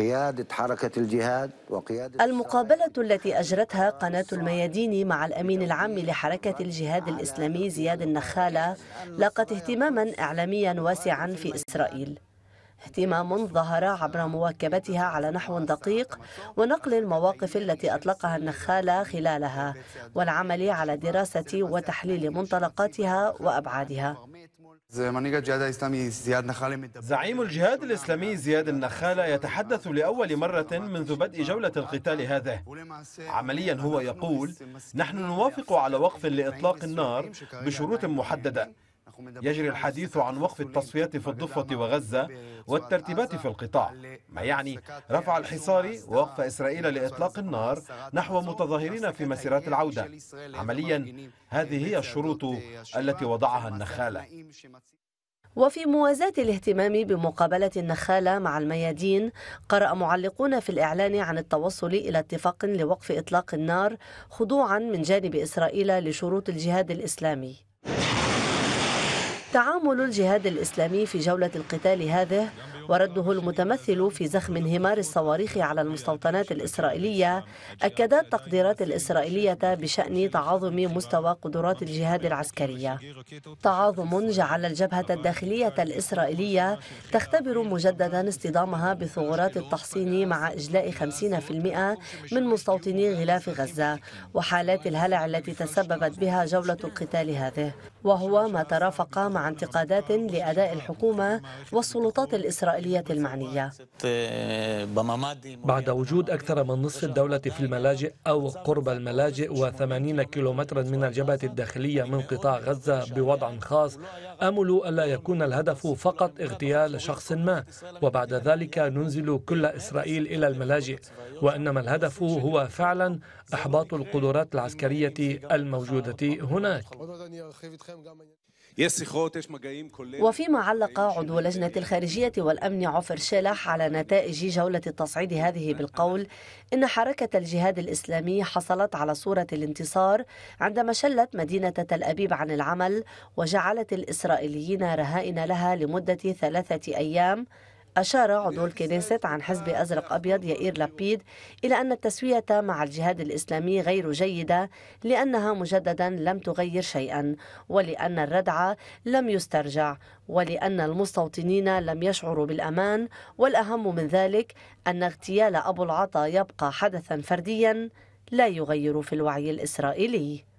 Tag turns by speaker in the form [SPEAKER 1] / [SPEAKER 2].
[SPEAKER 1] قيادة حركة الجهاد وقيادة
[SPEAKER 2] المقابلة التي أجرتها قناة الميادين مع الأمين العام لحركة الجهاد الإسلامي زياد النخالة لاقت اهتماما إعلاميا واسعا في إسرائيل اهتمام ظهر عبر مواكبتها على نحو دقيق ونقل المواقف التي أطلقها النخالة خلالها والعمل على دراسة وتحليل منطلقاتها وأبعادها
[SPEAKER 1] زعيم الجهاد الإسلامي زياد النخالة يتحدث لأول مرة منذ بدء جولة القتال هذه عمليا هو يقول نحن نوافق على وقف لإطلاق النار بشروط محددة يجري الحديث عن وقف التصفيات في الضفة وغزة والترتيبات في القطاع ما يعني رفع الحصار ووقف إسرائيل لإطلاق النار نحو متظاهرين في مسيرات العودة عمليا هذه هي الشروط التي وضعها النخالة
[SPEAKER 2] وفي موازاة الاهتمام بمقابلة النخالة مع الميادين قرأ معلقون في الإعلان عن التوصل إلى اتفاق لوقف إطلاق النار خضوعا من جانب إسرائيل لشروط الجهاد الإسلامي تعامل الجهاد الإسلامي في جولة القتال هذه ورده المتمثل في زخم انهمار الصواريخ على المستوطنات الإسرائيلية أكد التقديرات الإسرائيلية بشأن تعاظم مستوى قدرات الجهاد العسكرية تعاظم جعل الجبهة الداخلية الإسرائيلية تختبر مجددا اصطدامها بثغرات التحصين مع إجلاء 50% من مستوطني غلاف غزة وحالات الهلع التي تسببت بها جولة القتال هذه وهو ما ترافق مع انتقادات لأداء الحكومة والسلطات الإسرائيلية الإسرائيلية المعنية
[SPEAKER 3] بعد وجود أكثر من نصف الدولة في الملاجئ أو قرب الملاجئ و80 كيلومترا من الجبهة الداخلية من قطاع غزة بوضع خاص أمل ألا يكون الهدف فقط اغتيال شخص ما وبعد ذلك ننزل كل إسرائيل إلى الملاجئ وإنما الهدف هو فعلا إحباط القدرات العسكرية الموجودة هناك
[SPEAKER 2] وفيما علق عضو لجنة الخارجية والأمن عفر شلح على نتائج جولة التصعيد هذه بالقول إن حركة الجهاد الإسلامي حصلت على صورة الانتصار عندما شلت مدينة تل أبيب عن العمل وجعلت الإسرائيليين رهائن لها لمدة ثلاثة أيام أشار عضو الكنيسة عن حزب أزرق أبيض يائير لابيد إلى أن التسوية مع الجهاد الإسلامي غير جيدة لأنها مجددا لم تغير شيئا ولأن الردع لم يسترجع ولأن المستوطنين لم يشعروا بالأمان والأهم من ذلك أن اغتيال أبو العطا يبقى حدثا فرديا لا يغير في الوعي الإسرائيلي